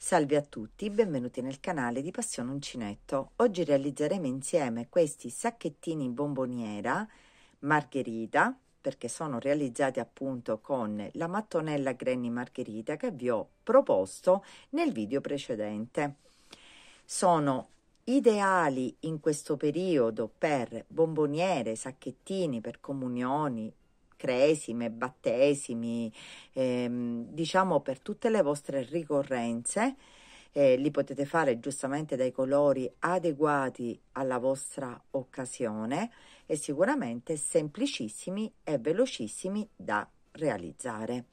Salve a tutti, benvenuti nel canale di Passione Uncinetto. Oggi realizzeremo insieme questi sacchettini bomboniera margherita perché sono realizzati appunto con la mattonella Granny Margherita che vi ho proposto nel video precedente. Sono ideali in questo periodo per bomboniere, sacchettini, per comunioni, cresime, battesimi, ehm, diciamo per tutte le vostre ricorrenze. Eh, li potete fare giustamente dai colori adeguati alla vostra occasione e sicuramente semplicissimi e velocissimi da realizzare.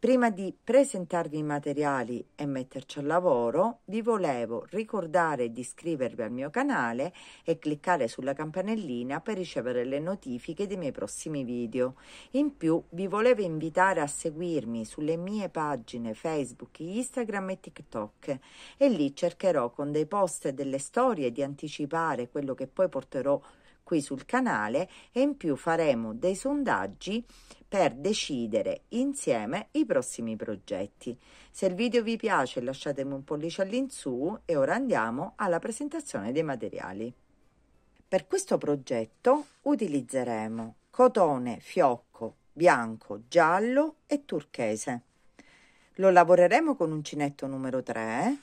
Prima di presentarvi i materiali e metterci al lavoro, vi volevo ricordare di iscrivervi al mio canale e cliccare sulla campanellina per ricevere le notifiche dei miei prossimi video. In più, vi volevo invitare a seguirmi sulle mie pagine Facebook, Instagram e TikTok e lì cercherò con dei post e delle storie di anticipare quello che poi porterò qui sul canale e in più faremo dei sondaggi per decidere insieme i prossimi progetti. Se il video vi piace lasciatemi un pollice all'insù e ora andiamo alla presentazione dei materiali. Per questo progetto utilizzeremo cotone, fiocco, bianco, giallo e turchese. Lo lavoreremo con uncinetto numero 3,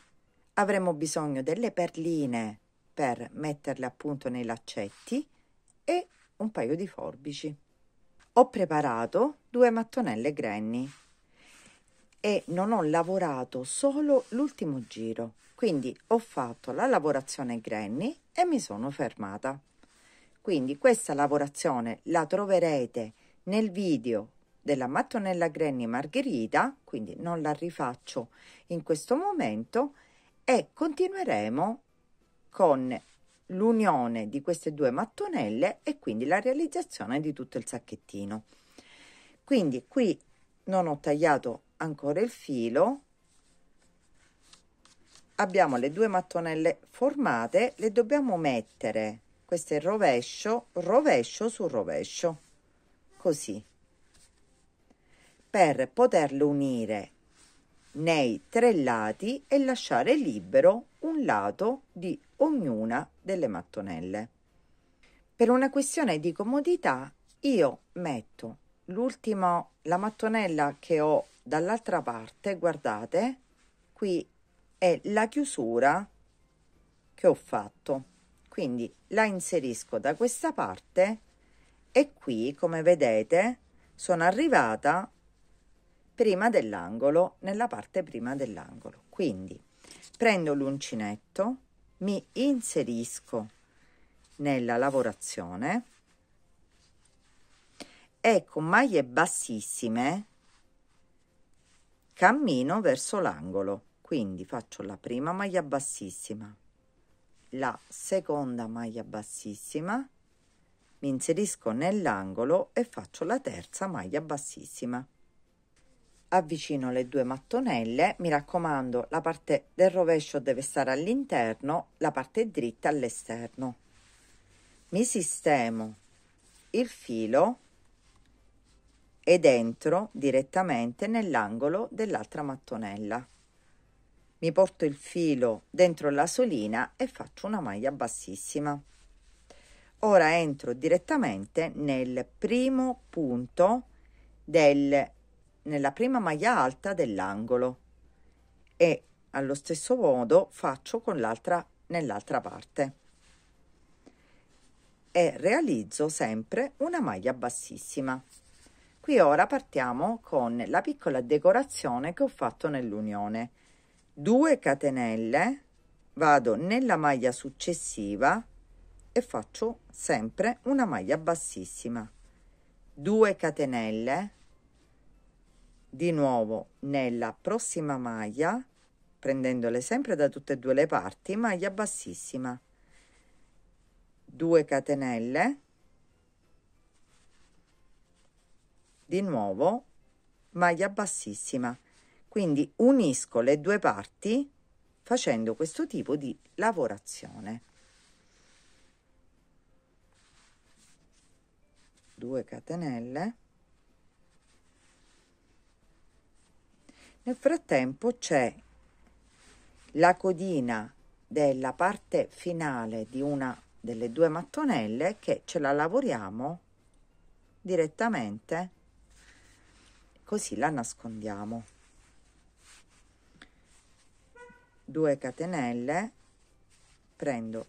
avremo bisogno delle perline per metterle appunto nei laccetti e un paio di forbici. Ho preparato due mattonelle granny e non ho lavorato solo l'ultimo giro, quindi ho fatto la lavorazione granny e mi sono fermata. Quindi questa lavorazione la troverete nel video della mattonella granny margherita, quindi non la rifaccio in questo momento e continueremo con l'unione di queste due mattonelle e quindi la realizzazione di tutto il sacchettino quindi qui non ho tagliato ancora il filo abbiamo le due mattonelle formate le dobbiamo mettere questo è rovescio rovescio su rovescio così per poterle unire nei tre lati e lasciare libero un lato di ognuna delle mattonelle. Per una questione di comodità io metto l'ultima, la mattonella che ho dall'altra parte, guardate, qui è la chiusura che ho fatto. Quindi la inserisco da questa parte e qui, come vedete, sono arrivata prima dell'angolo, nella parte prima dell'angolo. Quindi prendo l'uncinetto, mi inserisco nella lavorazione e con maglie bassissime cammino verso l'angolo quindi faccio la prima maglia bassissima la seconda maglia bassissima mi inserisco nell'angolo e faccio la terza maglia bassissima avvicino le due mattonelle, mi raccomando la parte del rovescio deve stare all'interno, la parte dritta all'esterno. Mi sistemo il filo ed entro direttamente nell'angolo dell'altra mattonella. Mi porto il filo dentro la solina e faccio una maglia bassissima. Ora entro direttamente nel primo punto del nella prima maglia alta dell'angolo e allo stesso modo faccio con l'altra nell'altra parte e realizzo sempre una maglia bassissima qui ora partiamo con la piccola decorazione che ho fatto nell'unione 2 catenelle vado nella maglia successiva e faccio sempre una maglia bassissima 2 catenelle di nuovo nella prossima maglia prendendole sempre da tutte e due le parti maglia bassissima 2 catenelle di nuovo maglia bassissima quindi unisco le due parti facendo questo tipo di lavorazione 2 catenelle Nel frattempo c'è la codina della parte finale di una delle due mattonelle che ce la lavoriamo direttamente così la nascondiamo 2 catenelle prendo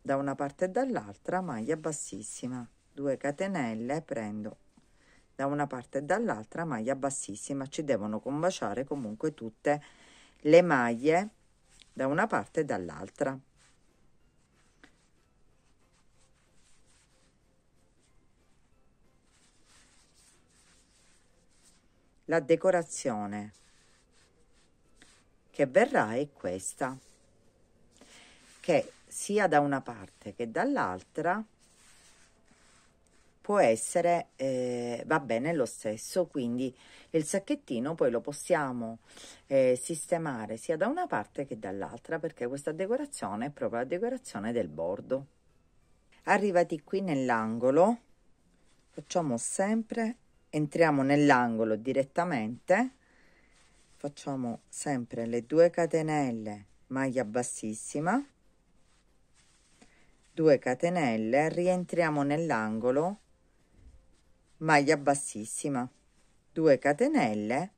da una parte e dall'altra maglia bassissima 2 catenelle prendo da una parte e dall'altra maglia bassissima ci devono combaciare comunque tutte le maglie da una parte e dall'altra la decorazione che verrà è questa che sia da una parte che dall'altra può essere, eh, va bene lo stesso, quindi il sacchettino poi lo possiamo eh, sistemare sia da una parte che dall'altra perché questa decorazione è proprio la decorazione del bordo. Arrivati qui nell'angolo, facciamo sempre, entriamo nell'angolo direttamente, facciamo sempre le due catenelle maglia bassissima, 2 catenelle, rientriamo nell'angolo maglia bassissima 2 catenelle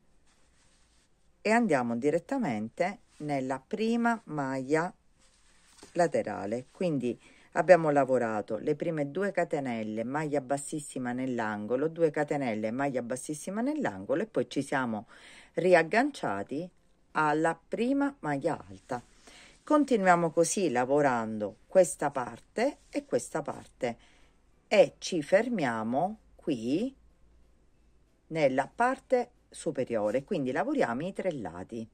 e andiamo direttamente nella prima maglia laterale quindi abbiamo lavorato le prime 2 catenelle maglia bassissima nell'angolo 2 catenelle maglia bassissima nell'angolo e poi ci siamo riagganciati alla prima maglia alta continuiamo così lavorando questa parte e questa parte e ci fermiamo qui nella parte superiore quindi lavoriamo i tre lati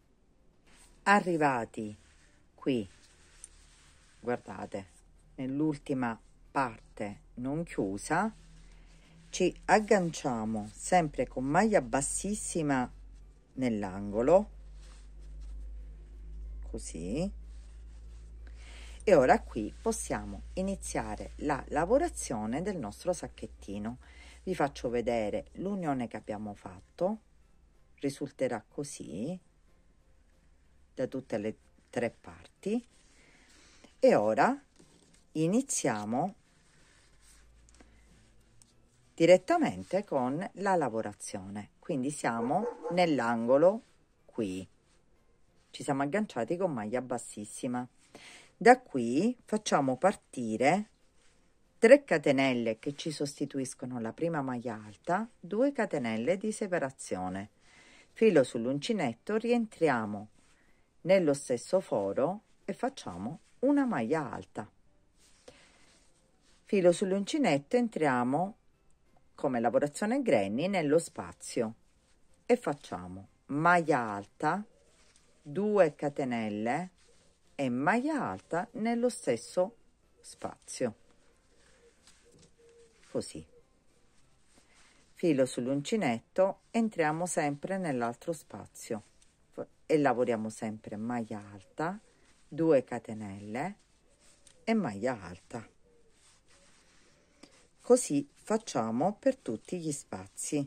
arrivati qui guardate nell'ultima parte non chiusa ci agganciamo sempre con maglia bassissima nell'angolo così e ora qui possiamo iniziare la lavorazione del nostro sacchettino vi faccio vedere l'unione che abbiamo fatto risulterà così da tutte le tre parti e ora iniziamo direttamente con la lavorazione quindi siamo nell'angolo qui ci siamo agganciati con maglia bassissima da qui facciamo partire 3 catenelle che ci sostituiscono la prima maglia alta, 2 catenelle di separazione. Filo sull'uncinetto, rientriamo nello stesso foro e facciamo una maglia alta. Filo sull'uncinetto, entriamo come lavorazione granny nello spazio e facciamo maglia alta, 2 catenelle e maglia alta nello stesso spazio così. Filo sull'uncinetto, entriamo sempre nell'altro spazio e lavoriamo sempre maglia alta, 2 catenelle e maglia alta. Così facciamo per tutti gli spazi.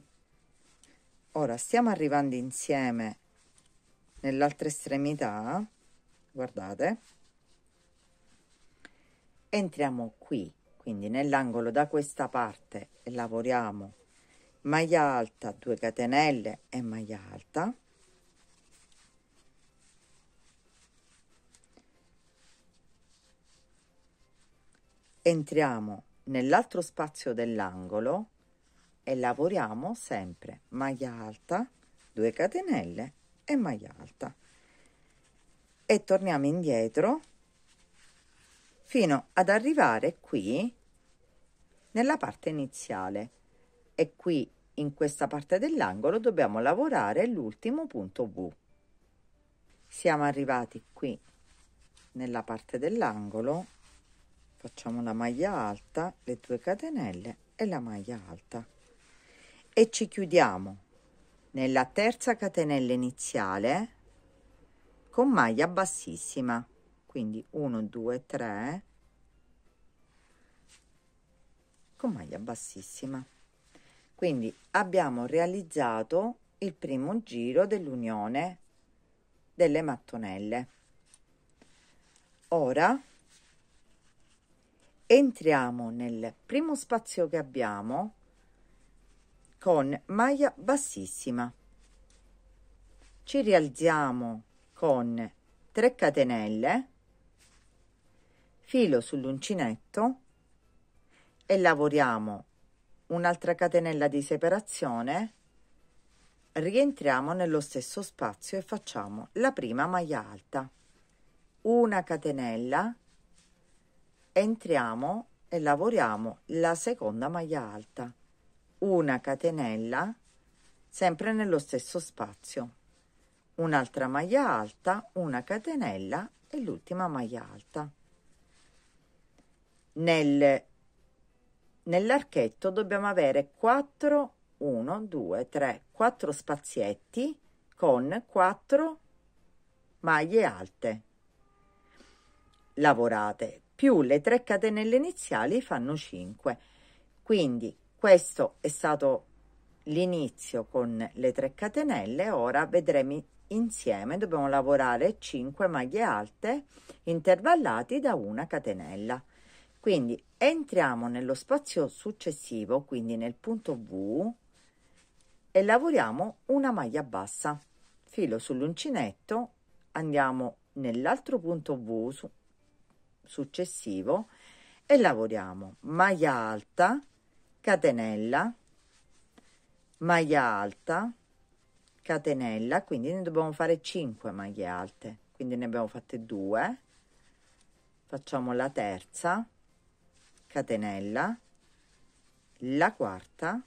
Ora stiamo arrivando insieme nell'altra estremità, guardate, entriamo qui quindi nell'angolo da questa parte lavoriamo maglia alta 2 catenelle e maglia alta entriamo nell'altro spazio dell'angolo e lavoriamo sempre maglia alta 2 catenelle e maglia alta e torniamo indietro fino ad arrivare qui nella parte iniziale e qui in questa parte dell'angolo dobbiamo lavorare l'ultimo punto V. Siamo arrivati qui nella parte dell'angolo, facciamo la maglia alta, le due catenelle e la maglia alta e ci chiudiamo nella terza catenella iniziale con maglia bassissima quindi 1 2 3 con maglia bassissima quindi abbiamo realizzato il primo giro dell'unione delle mattonelle ora entriamo nel primo spazio che abbiamo con maglia bassissima ci rialziamo con 3 catenelle filo sull'uncinetto e lavoriamo un'altra catenella di separazione rientriamo nello stesso spazio e facciamo la prima maglia alta una catenella entriamo e lavoriamo la seconda maglia alta una catenella sempre nello stesso spazio un'altra maglia alta una catenella e l'ultima maglia alta nel, nell'archetto dobbiamo avere 4 1 2 3 4 spazietti con 4 maglie alte lavorate più le 3 catenelle iniziali fanno 5 quindi questo è stato l'inizio con le 3 catenelle ora vedremo insieme dobbiamo lavorare 5 maglie alte intervallati da una catenella quindi entriamo nello spazio successivo, quindi nel punto V e lavoriamo una maglia bassa. Filo sull'uncinetto, andiamo nell'altro punto V su successivo e lavoriamo maglia alta, catenella, maglia alta, catenella, quindi ne dobbiamo fare 5 maglie alte, quindi ne abbiamo fatte 2, facciamo la terza, catenella la quarta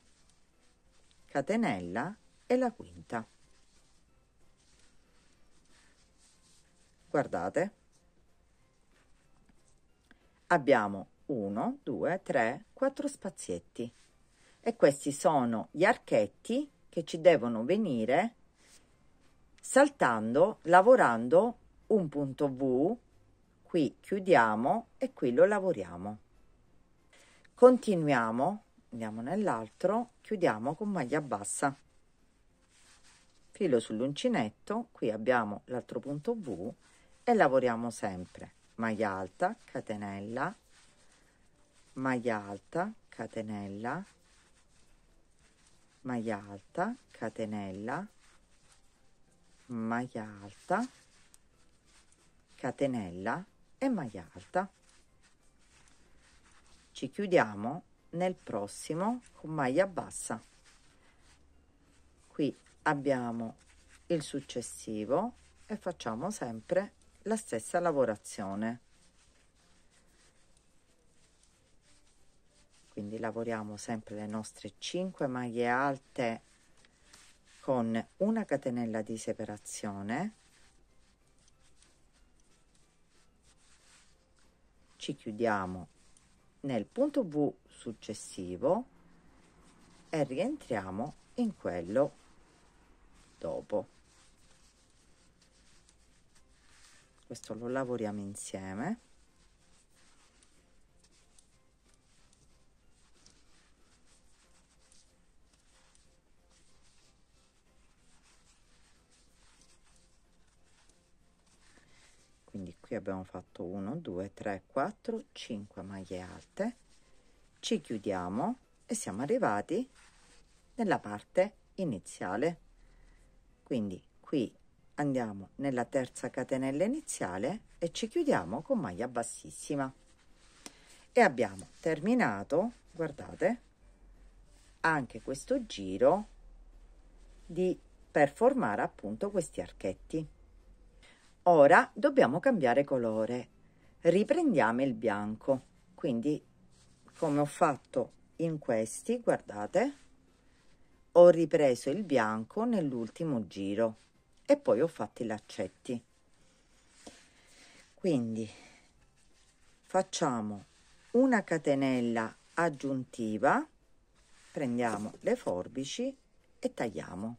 catenella e la quinta guardate abbiamo 1 2 3 4 spazietti e questi sono gli archetti che ci devono venire saltando lavorando un punto v qui chiudiamo e qui lo lavoriamo continuiamo andiamo nell'altro chiudiamo con maglia bassa filo sull'uncinetto qui abbiamo l'altro punto v e lavoriamo sempre maglia alta catenella maglia alta catenella maglia alta catenella maglia alta catenella e maglia alta ci chiudiamo nel prossimo con maglia bassa qui abbiamo il successivo e facciamo sempre la stessa lavorazione quindi lavoriamo sempre le nostre 5 maglie alte con una catenella di separazione ci chiudiamo nel punto V successivo e rientriamo in quello dopo. Questo lo lavoriamo insieme. qui abbiamo fatto 1 2 3 4 5 maglie alte ci chiudiamo e siamo arrivati nella parte iniziale quindi qui andiamo nella terza catenella iniziale e ci chiudiamo con maglia bassissima e abbiamo terminato guardate anche questo giro di per formare appunto questi archetti Ora dobbiamo cambiare colore. Riprendiamo il bianco. Quindi, come ho fatto in questi, guardate, ho ripreso il bianco nell'ultimo giro e poi ho fatto i laccetti. Quindi facciamo una catenella aggiuntiva, prendiamo le forbici e tagliamo.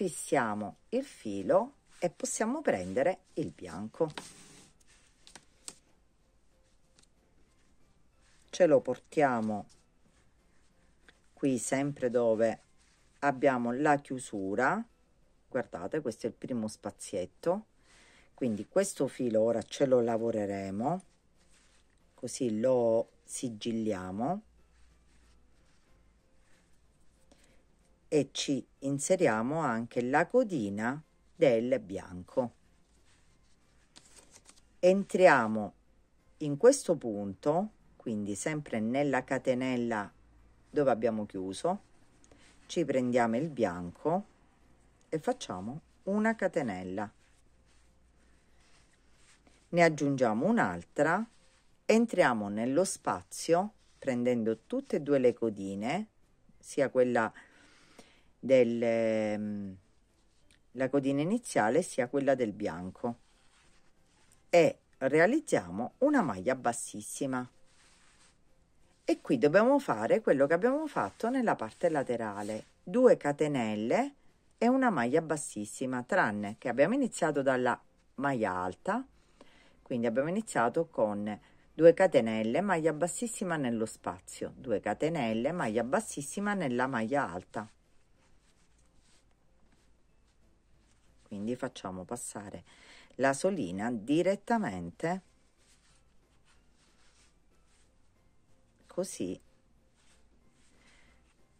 fissiamo il filo e possiamo prendere il bianco ce lo portiamo qui sempre dove abbiamo la chiusura guardate questo è il primo spazietto quindi questo filo ora ce lo lavoreremo così lo sigilliamo e ci inseriamo anche la codina del bianco. Entriamo in questo punto, quindi sempre nella catenella dove abbiamo chiuso, ci prendiamo il bianco e facciamo una catenella. Ne aggiungiamo un'altra, entriamo nello spazio prendendo tutte e due le codine, sia quella della ehm, codina iniziale sia quella del bianco e realizziamo una maglia bassissima e qui dobbiamo fare quello che abbiamo fatto nella parte laterale 2 catenelle e una maglia bassissima tranne che abbiamo iniziato dalla maglia alta quindi abbiamo iniziato con 2 catenelle maglia bassissima nello spazio 2 catenelle maglia bassissima nella maglia alta quindi facciamo passare la solina direttamente così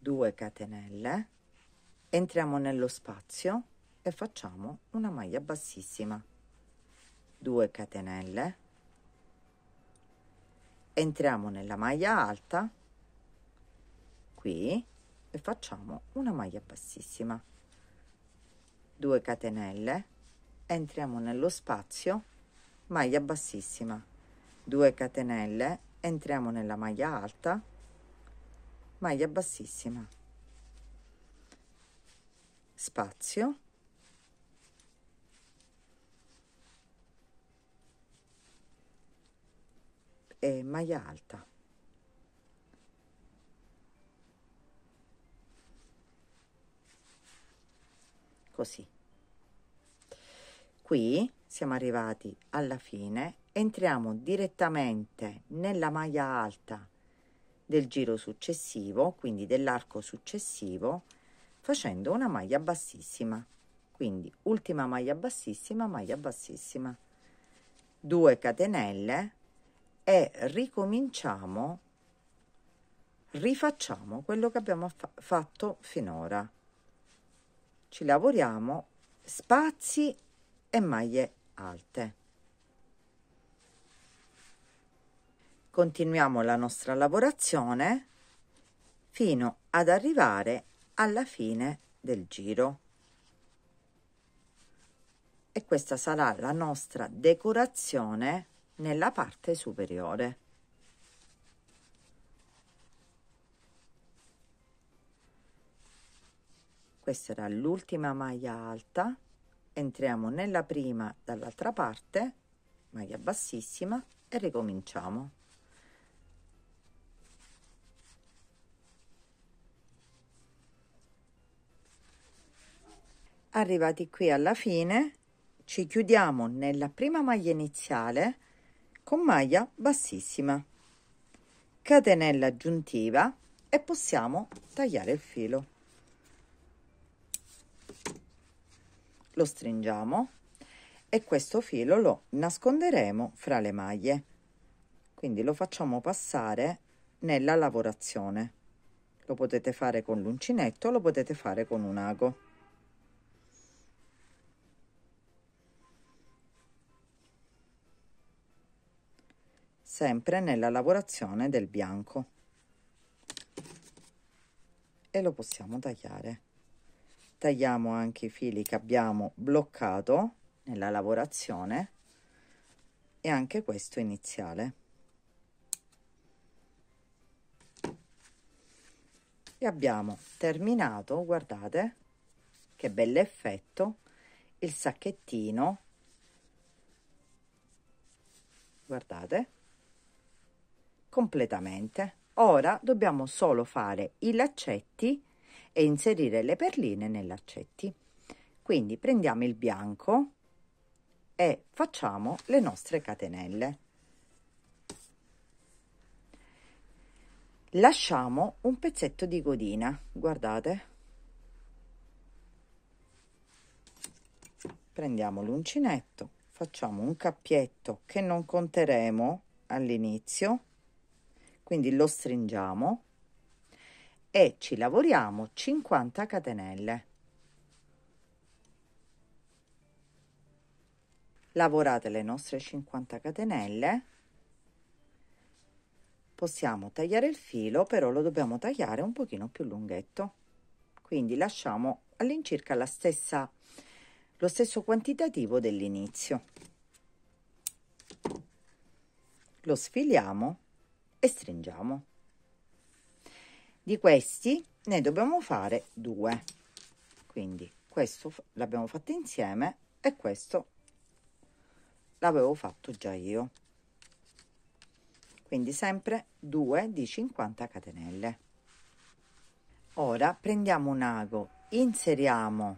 2 catenelle entriamo nello spazio e facciamo una maglia bassissima 2 catenelle entriamo nella maglia alta qui e facciamo una maglia bassissima 2 catenelle entriamo nello spazio maglia bassissima 2 catenelle entriamo nella maglia alta maglia bassissima spazio e maglia alta così qui siamo arrivati alla fine entriamo direttamente nella maglia alta del giro successivo quindi dell'arco successivo facendo una maglia bassissima quindi ultima maglia bassissima maglia bassissima 2 catenelle e ricominciamo rifacciamo quello che abbiamo fa fatto finora ci lavoriamo spazi e maglie alte. Continuiamo la nostra lavorazione fino ad arrivare alla fine del giro. E questa sarà la nostra decorazione nella parte superiore. questa era l'ultima maglia alta entriamo nella prima dall'altra parte maglia bassissima e ricominciamo arrivati qui alla fine ci chiudiamo nella prima maglia iniziale con maglia bassissima catenella aggiuntiva e possiamo tagliare il filo lo stringiamo e questo filo lo nasconderemo fra le maglie quindi lo facciamo passare nella lavorazione lo potete fare con l'uncinetto lo potete fare con un ago sempre nella lavorazione del bianco e lo possiamo tagliare tagliamo anche i fili che abbiamo bloccato nella lavorazione e anche questo iniziale e abbiamo terminato guardate che bell'effetto il sacchettino guardate completamente ora dobbiamo solo fare i laccetti e inserire le perline nell'accetti. Quindi prendiamo il bianco e facciamo le nostre catenelle. Lasciamo un pezzetto di godina, guardate. Prendiamo l'uncinetto, facciamo un cappietto che non conteremo all'inizio, quindi lo stringiamo e ci lavoriamo 50 catenelle. Lavorate le nostre 50 catenelle possiamo tagliare il filo però lo dobbiamo tagliare un pochino più lunghetto quindi lasciamo all'incirca la stessa lo stesso quantitativo dell'inizio lo sfiliamo e stringiamo di questi ne dobbiamo fare due quindi questo l'abbiamo fatto insieme e questo l'avevo fatto già io quindi sempre 2 di 50 catenelle ora prendiamo un ago inseriamo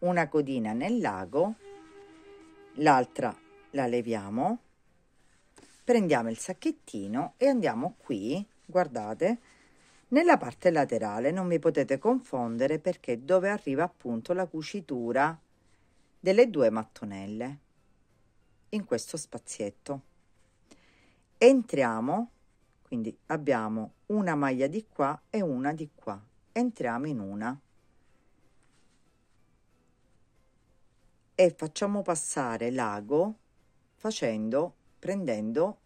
una codina nell'ago l'altra la leviamo prendiamo il sacchettino e andiamo qui guardate nella parte laterale non vi potete confondere perché dove arriva appunto la cucitura delle due mattonelle in questo spazietto. Entriamo, quindi abbiamo una maglia di qua e una di qua. Entriamo in una. e facciamo passare l'ago facendo prendendo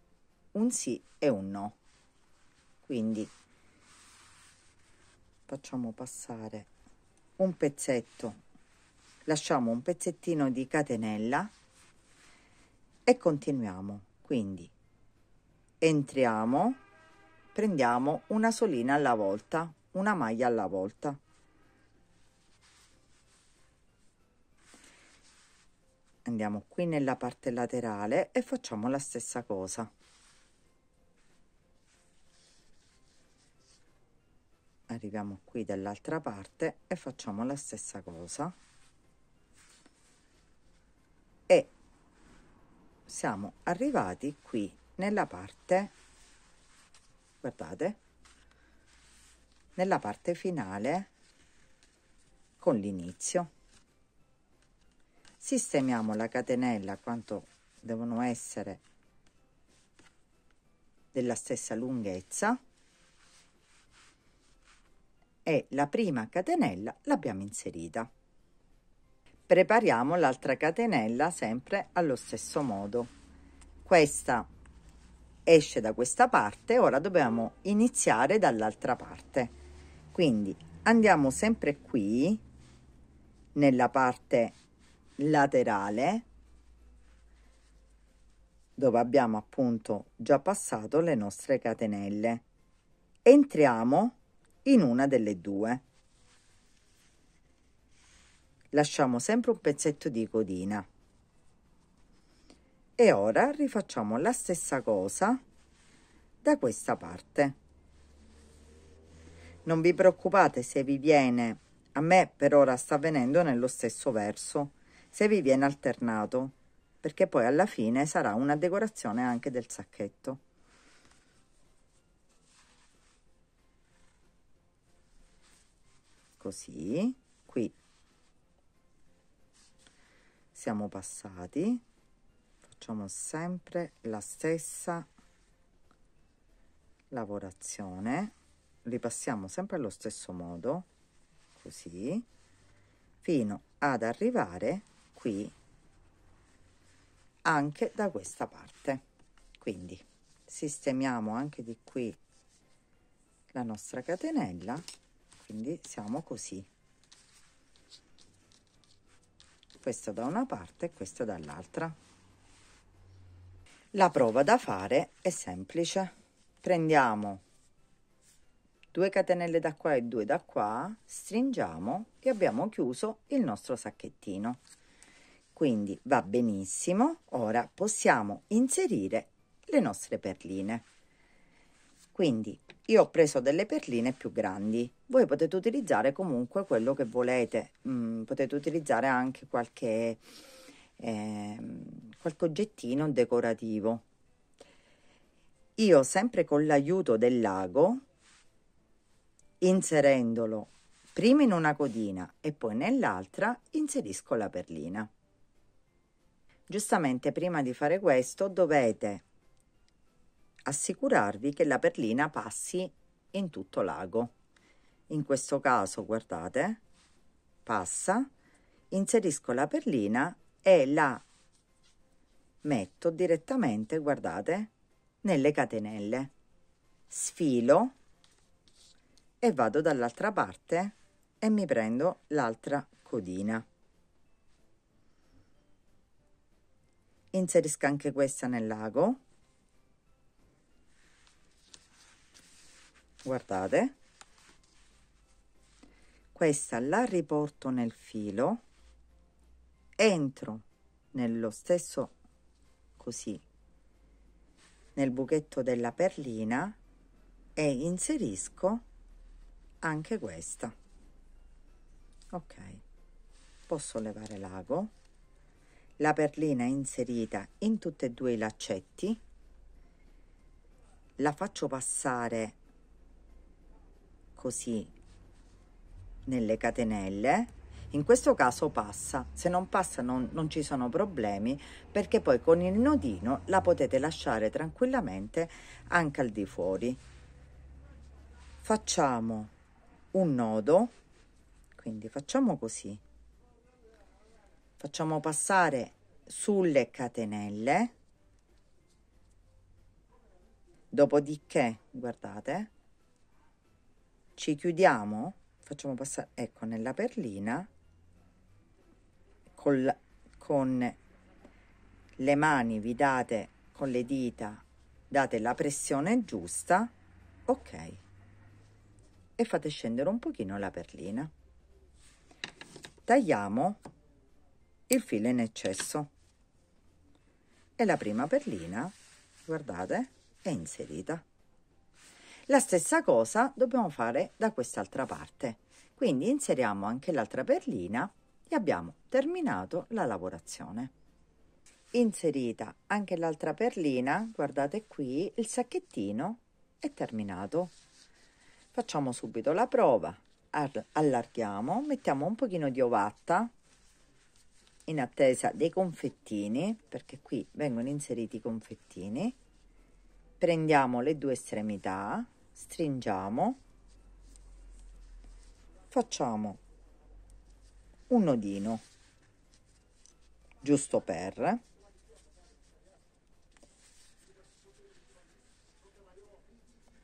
un sì e un no quindi facciamo passare un pezzetto lasciamo un pezzettino di catenella e continuiamo quindi entriamo prendiamo una solina alla volta una maglia alla volta andiamo qui nella parte laterale e facciamo la stessa cosa arriviamo qui dall'altra parte e facciamo la stessa cosa e siamo arrivati qui nella parte guardate nella parte finale con l'inizio sistemiamo la catenella quanto devono essere della stessa lunghezza e la prima catenella l'abbiamo inserita. Prepariamo l'altra catenella sempre allo stesso modo. Questa esce da questa parte, ora dobbiamo iniziare dall'altra parte. Quindi andiamo sempre qui nella parte laterale dove abbiamo appunto già passato le nostre catenelle. Entriamo in una delle due. Lasciamo sempre un pezzetto di codina. E ora rifacciamo la stessa cosa da questa parte. Non vi preoccupate se vi viene, a me per ora sta venendo nello stesso verso, se vi viene alternato, perché poi alla fine sarà una decorazione anche del sacchetto. così qui siamo passati facciamo sempre la stessa lavorazione ripassiamo sempre allo stesso modo così fino ad arrivare qui anche da questa parte quindi sistemiamo anche di qui la nostra catenella quindi siamo così questo da una parte e questo dall'altra la prova da fare è semplice prendiamo due catenelle da qua e due da qua stringiamo e abbiamo chiuso il nostro sacchettino quindi va benissimo ora possiamo inserire le nostre perline quindi io ho preso delle perline più grandi. Voi potete utilizzare comunque quello che volete, mm, potete utilizzare anche qualche, eh, qualche oggettino decorativo. Io sempre con l'aiuto del lago, inserendolo prima in una codina e poi nell'altra, inserisco la perlina. Giustamente prima di fare questo dovete assicurarvi che la perlina passi in tutto l'ago. In questo caso, guardate, passa, inserisco la perlina e la metto direttamente, guardate, nelle catenelle. Sfilo e vado dall'altra parte e mi prendo l'altra codina. Inserisco anche questa nel lago guardate questa la riporto nel filo entro nello stesso così nel buchetto della perlina e inserisco anche questa ok posso levare l'ago la perlina inserita in tutti e due i laccetti la faccio passare così nelle catenelle in questo caso passa se non passa non, non, ci sono problemi perché poi con il nodino la potete lasciare tranquillamente anche al di fuori facciamo un nodo quindi facciamo così facciamo passare sulle catenelle dopodiché guardate ci chiudiamo facciamo passare ecco nella perlina con, la, con le mani vi date con le dita date la pressione giusta ok e fate scendere un pochino la perlina tagliamo il filo in eccesso e la prima perlina guardate è inserita la stessa cosa dobbiamo fare da quest'altra parte. Quindi inseriamo anche l'altra perlina e abbiamo terminato la lavorazione. Inserita anche l'altra perlina, guardate qui, il sacchettino è terminato. Facciamo subito la prova, allarghiamo, mettiamo un pochino di ovatta in attesa dei confettini, perché qui vengono inseriti i confettini. Prendiamo le due estremità, stringiamo facciamo un nodino giusto per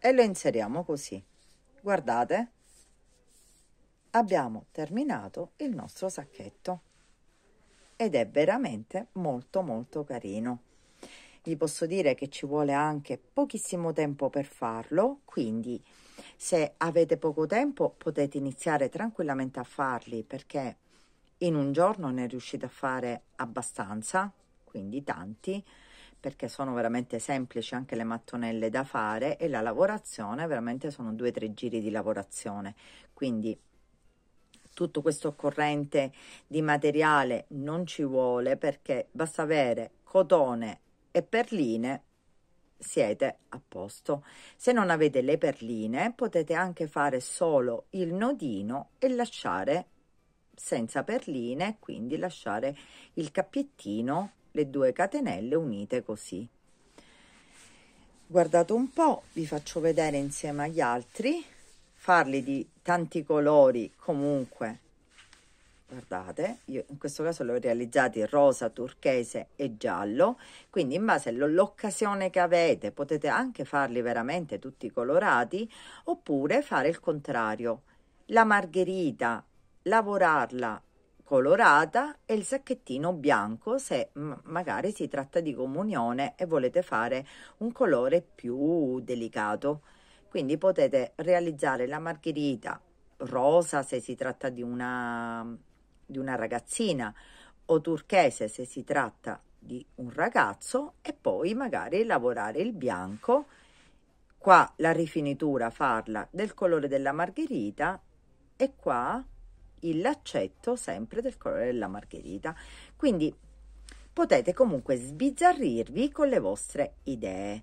e lo inseriamo così guardate abbiamo terminato il nostro sacchetto ed è veramente molto molto carino vi posso dire che ci vuole anche pochissimo tempo per farlo, quindi se avete poco tempo potete iniziare tranquillamente a farli perché in un giorno ne riuscite a fare abbastanza, quindi tanti, perché sono veramente semplici anche le mattonelle da fare e la lavorazione veramente sono due o tre giri di lavorazione, quindi tutto questo occorrente di materiale non ci vuole perché basta avere cotone e perline siete a posto. Se non avete le perline potete anche fare solo il nodino e lasciare senza perline, quindi lasciare il cappiettino, le due catenelle unite così. Guardate un po', vi faccio vedere insieme agli altri, farli di tanti colori comunque guardate io in questo caso l'ho realizzati rosa turchese e giallo quindi in base all'occasione che avete potete anche farli veramente tutti colorati oppure fare il contrario la margherita lavorarla colorata e il sacchettino bianco se magari si tratta di comunione e volete fare un colore più delicato quindi potete realizzare la margherita rosa se si tratta di una di una ragazzina o turchese se si tratta di un ragazzo e poi magari lavorare il bianco qua la rifinitura farla del colore della margherita e qua il laccetto sempre del colore della margherita quindi potete comunque sbizzarrirvi con le vostre idee